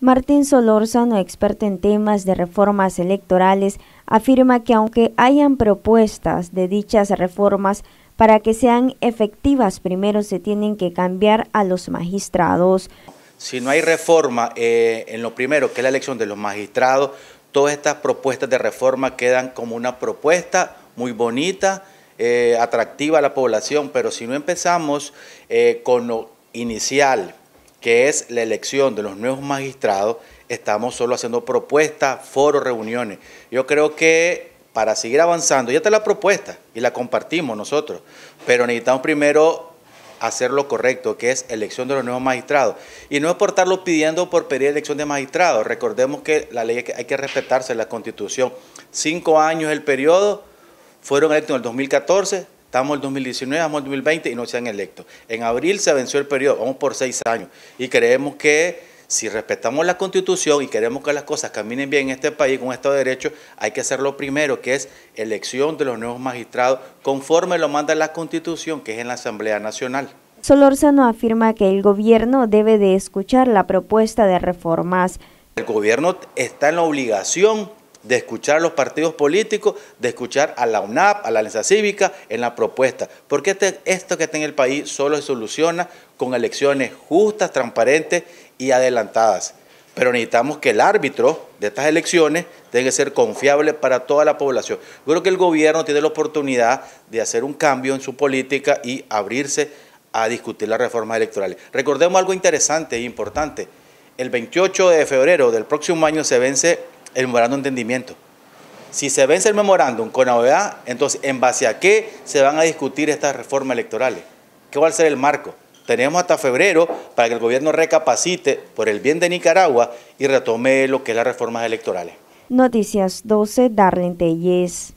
Martín Solórzano, experto en temas de reformas electorales, afirma que aunque hayan propuestas de dichas reformas, para que sean efectivas primero se tienen que cambiar a los magistrados. Si no hay reforma eh, en lo primero, que es la elección de los magistrados, todas estas propuestas de reforma quedan como una propuesta muy bonita, eh, atractiva a la población, pero si no empezamos eh, con lo inicial, que es la elección de los nuevos magistrados, estamos solo haciendo propuestas, foros, reuniones. Yo creo que para seguir avanzando, ya está la propuesta y la compartimos nosotros, pero necesitamos primero hacer lo correcto, que es elección de los nuevos magistrados. Y no es por estarlo pidiendo por pedir elección de magistrados. Recordemos que la ley que hay que respetarse, la constitución. Cinco años el periodo, fueron electos en el 2014, Estamos en 2019, estamos en 2020 y no se han electo. En abril se venció el periodo, vamos por seis años. Y creemos que si respetamos la constitución y queremos que las cosas caminen bien en este país con Estado de Derecho, hay que hacer lo primero, que es elección de los nuevos magistrados conforme lo manda la constitución, que es en la Asamblea Nacional. Solórzano afirma que el gobierno debe de escuchar la propuesta de reformas. El gobierno está en la obligación de escuchar a los partidos políticos, de escuchar a la UNAP, a la Alianza Cívica en la propuesta. Porque este, esto que está en el país solo se soluciona con elecciones justas, transparentes y adelantadas. Pero necesitamos que el árbitro de estas elecciones tenga que ser confiable para toda la población. Yo creo que el gobierno tiene la oportunidad de hacer un cambio en su política y abrirse a discutir las reformas electorales. Recordemos algo interesante e importante. El 28 de febrero del próximo año se vence el memorándum de entendimiento. Si se vence el memorándum con la OEA, entonces, ¿en base a qué se van a discutir estas reformas electorales? ¿Qué va a ser el marco? Tenemos hasta febrero para que el gobierno recapacite por el bien de Nicaragua y retome lo que es las reformas electorales. Noticias 12, Darlene Telles.